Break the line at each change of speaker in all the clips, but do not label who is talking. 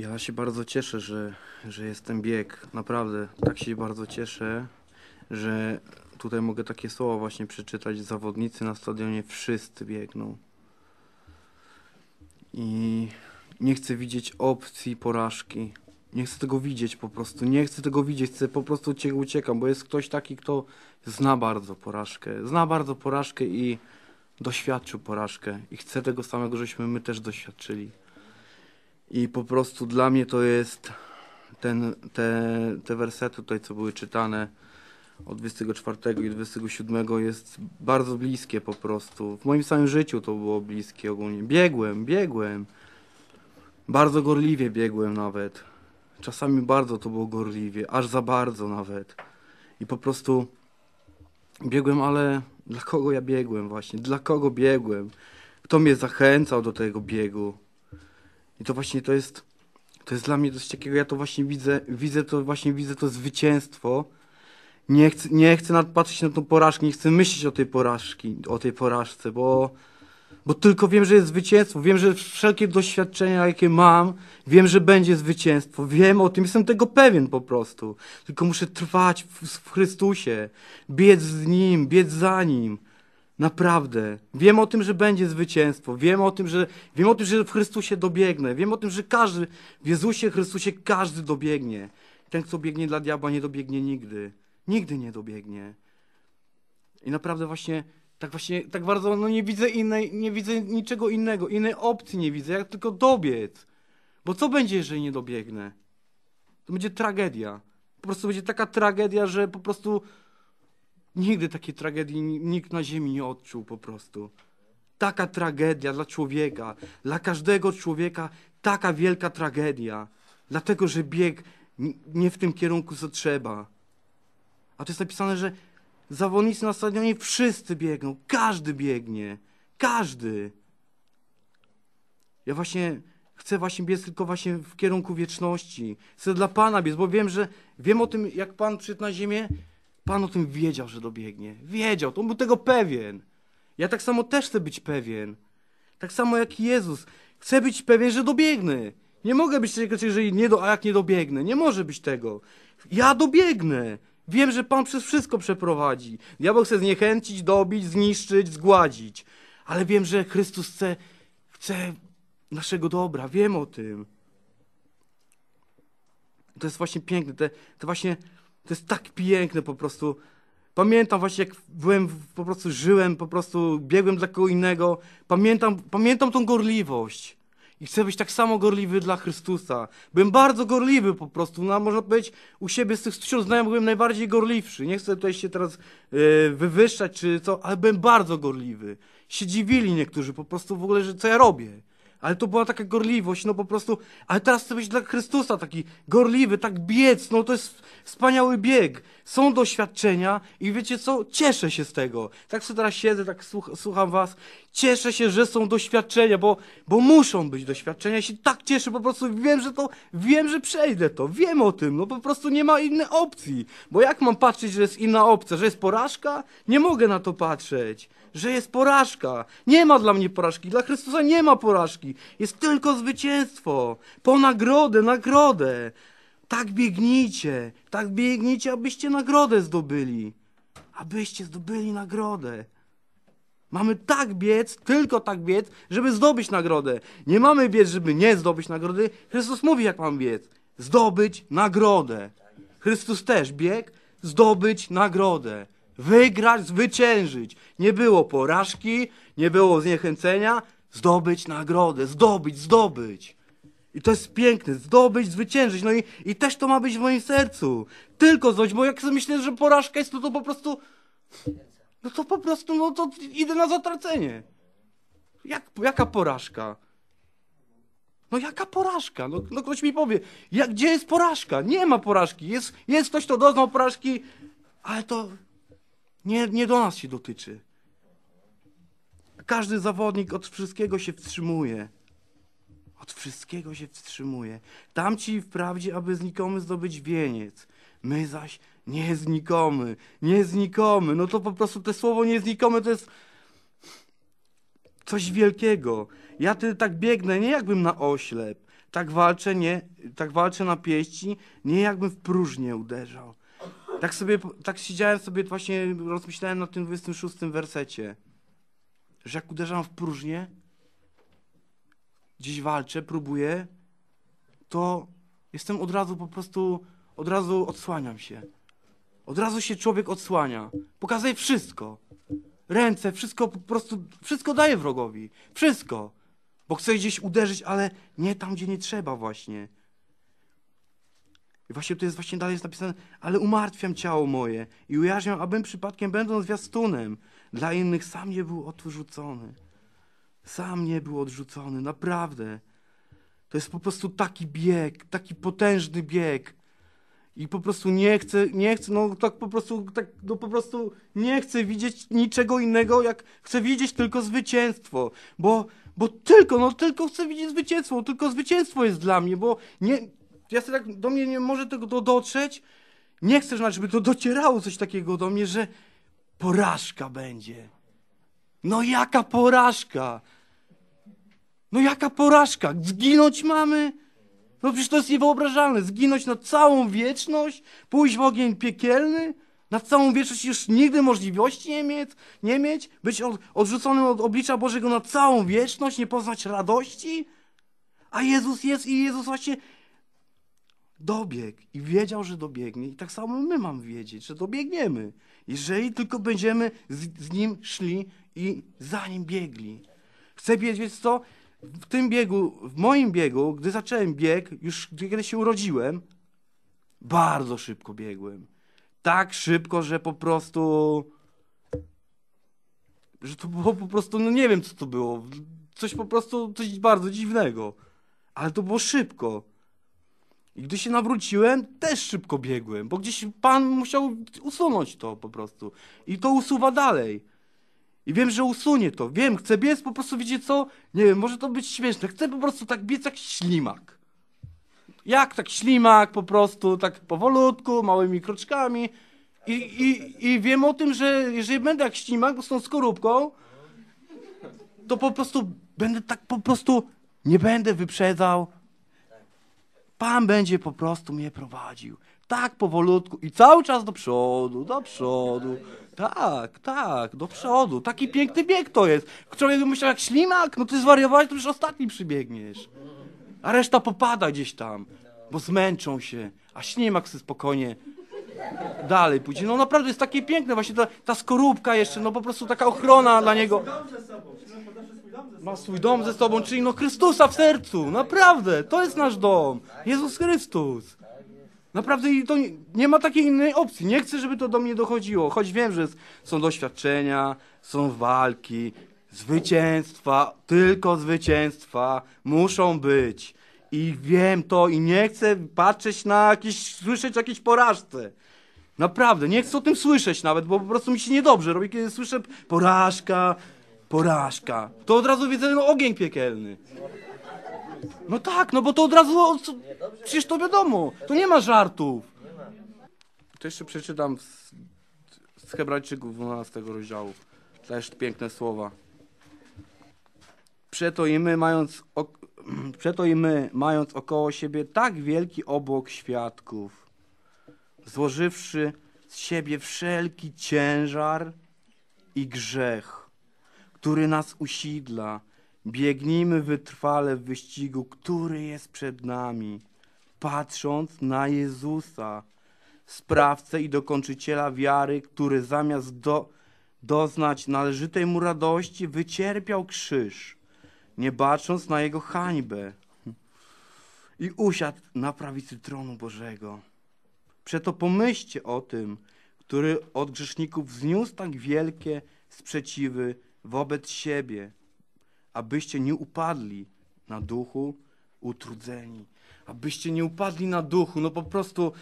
Ja się bardzo cieszę, że, że jestem bieg. Naprawdę, tak się bardzo cieszę, że tutaj mogę takie słowa właśnie przeczytać. Zawodnicy na stadionie wszyscy biegną. I nie chcę widzieć opcji porażki. Nie chcę tego widzieć po prostu. Nie chcę tego widzieć, chcę po prostu uciekam, bo jest ktoś taki, kto zna bardzo porażkę. Zna bardzo porażkę i doświadczył porażkę. I chcę tego samego, żeśmy my też doświadczyli. I po prostu dla mnie to jest ten, te, te wersety tutaj, co były czytane od 24 i 27 jest bardzo bliskie po prostu. W moim samym życiu to było bliskie ogólnie. Biegłem, biegłem. Bardzo gorliwie biegłem nawet. Czasami bardzo to było gorliwie, aż za bardzo nawet. I po prostu biegłem, ale dla kogo ja biegłem właśnie? Dla kogo biegłem? Kto mnie zachęcał do tego biegu? I to właśnie to jest, to jest dla mnie coś takiego, ja to właśnie widzę, widzę to właśnie, widzę to zwycięstwo. Nie chcę, nie chcę patrzeć na tą porażkę, nie chcę myśleć o tej porażki, o tej porażce, bo, bo tylko wiem, że jest zwycięstwo, wiem, że wszelkie doświadczenia, jakie mam, wiem, że będzie zwycięstwo, wiem o tym, jestem tego pewien po prostu. Tylko muszę trwać w, w Chrystusie, biec z Nim, biec za Nim. Naprawdę. Wiem o tym, że będzie zwycięstwo. Wiem o tym, że, wiem o tym, że w Chrystusie dobiegnę. Wiem o tym, że każdy, w Jezusie Chrystusie każdy dobiegnie. Ten, kto biegnie dla diabła, nie dobiegnie nigdy. Nigdy nie dobiegnie. I naprawdę właśnie tak właśnie, tak bardzo no nie widzę innej, nie widzę niczego innego, innej opcji nie widzę, jak tylko dobiec. Bo co będzie, jeżeli nie dobiegnę? To będzie tragedia. Po prostu będzie taka tragedia, że po prostu Nigdy takiej tragedii nikt na ziemi nie odczuł po prostu. Taka tragedia dla człowieka, dla każdego człowieka taka wielka tragedia. Dlatego, że bieg nie w tym kierunku, co trzeba. A to jest napisane, że zawodnicy na stadionie wszyscy biegną. Każdy biegnie. Każdy. Ja właśnie chcę właśnie biec tylko właśnie w kierunku wieczności. Chcę dla Pana biec, bo wiem, że wiem o tym, jak Pan przyszedł na ziemię, Pan o tym wiedział, że dobiegnie. Wiedział, to on był tego pewien. Ja tak samo też chcę być pewien. Tak samo jak Jezus. Chcę być pewien, że dobiegnę. Nie mogę być tego, jeżeli nie do, a jak nie dobiegnę. Nie może być tego. Ja dobiegnę. Wiem, że Pan przez wszystko przeprowadzi. Diabeł chce zniechęcić, dobić, zniszczyć, zgładzić. Ale wiem, że Chrystus chce, chce naszego dobra. Wiem o tym. To jest właśnie piękne. Te, te właśnie to jest tak piękne po prostu. Pamiętam właśnie, jak byłem, po prostu żyłem, po prostu biegłem dla kogo innego. Pamiętam, pamiętam tą gorliwość. I chcę być tak samo gorliwy dla Chrystusa. Byłem bardzo gorliwy po prostu. No, można powiedzieć, u siebie z tych wśród znajomych byłem najbardziej gorliwszy. Nie chcę tutaj się teraz e, wywyższać czy co, ale byłem bardzo gorliwy. Się dziwili niektórzy po prostu w ogóle, że co ja robię ale to była taka gorliwość, no po prostu, ale teraz chcę być dla Chrystusa taki gorliwy, tak biec, no to jest wspaniały bieg. Są doświadczenia i wiecie co, cieszę się z tego. Tak sobie teraz siedzę, tak słucham was, cieszę się, że są doświadczenia, bo, bo muszą być doświadczenia. Ja się tak cieszę, po prostu wiem, że to, wiem, że przejdę to, wiem o tym, no po prostu nie ma innej opcji. Bo jak mam patrzeć, że jest inna opcja, że jest porażka? Nie mogę na to patrzeć, że jest porażka. Nie ma dla mnie porażki, dla Chrystusa nie ma porażki porażki, jest tylko zwycięstwo, po nagrodę, nagrodę. Tak biegnijcie, tak biegnijcie, abyście nagrodę zdobyli, abyście zdobyli nagrodę. Mamy tak biec, tylko tak biec, żeby zdobyć nagrodę. Nie mamy biec, żeby nie zdobyć nagrody. Chrystus mówi, jak mam biec. Zdobyć nagrodę. Chrystus też biegł, zdobyć nagrodę. Wygrać, zwyciężyć. Nie było porażki, nie było zniechęcenia, Zdobyć nagrodę, zdobyć, zdobyć. I to jest piękne, zdobyć, zwyciężyć. No i, i też to ma być w moim sercu. Tylko zdobyć, bo jak sobie myślę, że porażka jest, to, to po prostu... No to po prostu, no to idę na zatracenie. Jak, jaka porażka? No jaka porażka? No, no ktoś mi powie, jak, gdzie jest porażka? Nie ma porażki. Jest, jest ktoś, kto doznał porażki, ale to nie, nie do nas się dotyczy. Każdy zawodnik od wszystkiego się wstrzymuje. Od wszystkiego się wstrzymuje. Tamci wprawdzie, aby znikomy zdobyć wieniec. My zaś nie znikomy, nie znikomy. No to po prostu to słowo nie znikomy to jest coś wielkiego. Ja ty tak biegnę, nie jakbym na oślep. Tak walczę, nie, tak walczę na pieści, nie jakbym w próżnię uderzał. Tak sobie, tak siedziałem sobie, właśnie rozmyślałem na tym 26 wersecie że jak uderzam w próżnię, gdzieś walczę, próbuję, to jestem od razu po prostu, od razu odsłaniam się. Od razu się człowiek odsłania. Pokazuje wszystko. Ręce, wszystko po prostu, wszystko daje wrogowi. Wszystko. Bo chce gdzieś uderzyć, ale nie tam, gdzie nie trzeba właśnie. I właśnie tu jest właśnie dalej jest napisane, ale umartwiam ciało moje i ujarzmiam, abym przypadkiem będąc zwiastunem dla innych sam nie był odrzucony. Sam nie był odrzucony, naprawdę. To jest po prostu taki bieg, taki potężny bieg. I po prostu nie chcę, nie chcę, no tak po prostu, tak, no po prostu nie chcę widzieć niczego innego, jak chcę widzieć tylko zwycięstwo, bo, bo tylko, no tylko chcę widzieć zwycięstwo, tylko zwycięstwo jest dla mnie, bo nie, ja sobie tak, do mnie nie może tego do, dotrzeć, nie chcę, żeby to docierało coś takiego do mnie, że Porażka będzie. No jaka porażka? No jaka porażka? Zginąć mamy? No przecież to jest niewyobrażalne. Zginąć na całą wieczność? Pójść w ogień piekielny? Na całą wieczność już nigdy możliwości nie mieć? Nie mieć? Być odrzuconym od oblicza Bożego na całą wieczność? Nie poznać radości? A Jezus jest i Jezus właśnie dobiegł i wiedział, że dobiegnie. I tak samo my mamy wiedzieć, że dobiegniemy, jeżeli tylko będziemy z, z nim szli i za nim biegli. Chcę wiedzieć, co w tym biegu, w moim biegu, gdy zacząłem bieg, już kiedy się urodziłem, bardzo szybko biegłem. Tak szybko, że po prostu. że to było po prostu, no nie wiem co to było. Coś po prostu, coś bardzo dziwnego. Ale to było szybko. I gdy się nawróciłem, też szybko biegłem, bo gdzieś Pan musiał usunąć to po prostu. I to usuwa dalej. I wiem, że usunie to. Wiem, chcę biec, po prostu wiecie co? Nie wiem, może to być śmieszne. Chcę po prostu tak biec jak ślimak. Jak tak ślimak, po prostu tak powolutku, małymi kroczkami. I, i, i wiem o tym, że jeżeli będę jak ślimak, bo z tą skorupką, to po prostu będę tak po prostu, nie będę wyprzedzał, Pan będzie po prostu mnie prowadził. Tak powolutku i cały czas do przodu, do przodu. Tak, tak, do przodu. Taki piękny bieg to jest. Człowiek myślał jak ślimak, no ty zwariowałeś, to już ostatni przybiegniesz. A reszta popada gdzieś tam, bo zmęczą się. A ślimak sobie spokojnie dalej pójdzie. No naprawdę jest takie piękne, właśnie ta, ta skorupka jeszcze, no po prostu taka ochrona dla niego. Ma swój dom ze sobą, czyli no Chrystusa w sercu. Naprawdę, to jest nasz dom. Jezus Chrystus. Naprawdę i to nie ma takiej innej opcji. Nie chcę, żeby to do mnie dochodziło. Choć wiem, że są doświadczenia, są walki, zwycięstwa, tylko zwycięstwa muszą być. I wiem to i nie chcę patrzeć na jakieś, słyszeć jakieś porażce. Naprawdę, nie chcę o tym słyszeć nawet, bo po prostu mi się niedobrze robi, kiedy słyszę porażka, porażka. To od razu widzę no, ogień piekielny. No tak, no bo to od razu, przecież to wiadomo, to nie ma żartów. To jeszcze przeczytam z, z Hebrajczyków 12 rozdziału, też piękne słowa. Przeto i my mając, przeto i my mając około siebie tak wielki obłok świadków, złożywszy z siebie wszelki ciężar i grzech, który nas usidla. Biegnijmy wytrwale w wyścigu, który jest przed nami, patrząc na Jezusa, sprawcę i dokończyciela wiary, który zamiast do, doznać należytej mu radości, wycierpiał krzyż, nie bacząc na jego hańbę i usiadł na prawicy tronu Bożego. Przeto pomyślcie o tym, który od grzeszników wzniósł tak wielkie sprzeciwy wobec siebie, abyście nie upadli na duchu utrudzeni, abyście nie upadli na duchu, no po prostu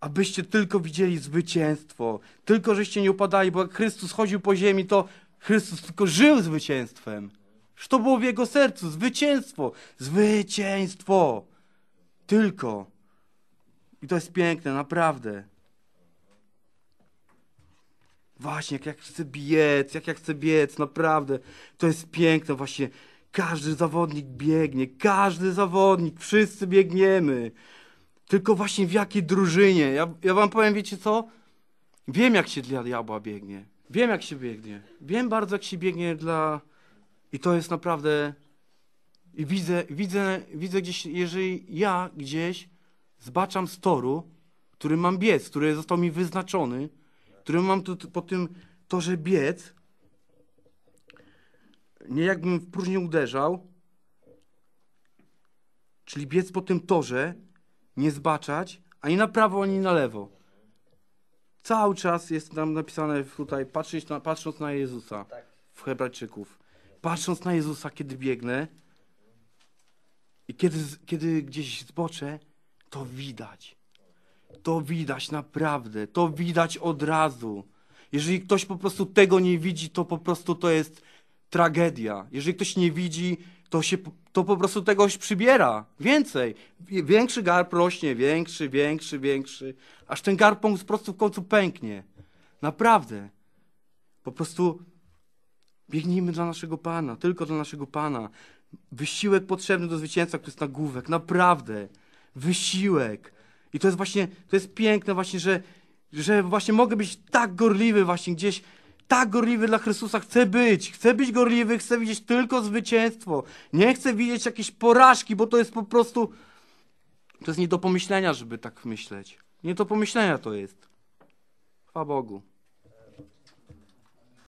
abyście tylko widzieli zwycięstwo, tylko żeście nie upadali, bo jak Chrystus chodził po ziemi, to Chrystus tylko żył zwycięstwem. Że to było w jego sercu, zwycięstwo, zwycięstwo, tylko. I to jest piękne, naprawdę. Właśnie, jak ja chcę biec, jak ja chcę biec, naprawdę. To jest piękne, właśnie. Każdy zawodnik biegnie, każdy zawodnik, wszyscy biegniemy. Tylko właśnie w jakiej drużynie? Ja, ja wam powiem, wiecie co? Wiem, jak się dla diabła biegnie. Wiem, jak się biegnie. Wiem bardzo, jak się biegnie dla... I to jest naprawdę... I widzę, widzę, widzę gdzieś, jeżeli ja gdzieś zbaczam z toru, który mam biec, który został mi wyznaczony, którą mam tu po tym torze biec, nie jakbym w próżnię uderzał, czyli biec po tym torze, nie zbaczać, ani na prawo, ani na lewo. Cały czas jest nam napisane tutaj, patrząc na, patrząc na Jezusa tak. w Hebrajczyków. Patrząc na Jezusa, kiedy biegnę i kiedy, kiedy gdzieś zboczę, to widać. To widać naprawdę, to widać od razu. Jeżeli ktoś po prostu tego nie widzi, to po prostu to jest tragedia. Jeżeli ktoś nie widzi, to, się, to po prostu tegoś przybiera. Więcej. Większy garb rośnie, większy, większy, większy. Aż ten garb po prostu w końcu pęknie. Naprawdę. Po prostu biegnijmy dla naszego Pana, tylko dla naszego Pana. Wysiłek potrzebny do zwycięstwa, który jest na główek. Naprawdę. Wysiłek. I to jest właśnie, to jest piękne właśnie, że, że właśnie mogę być tak gorliwy właśnie gdzieś, tak gorliwy dla Chrystusa chcę być. Chcę być gorliwy, chcę widzieć tylko zwycięstwo. Nie chcę widzieć jakiejś porażki, bo to jest po prostu, to jest nie do pomyślenia, żeby tak myśleć. Nie do pomyślenia to jest. Chwa Bogu.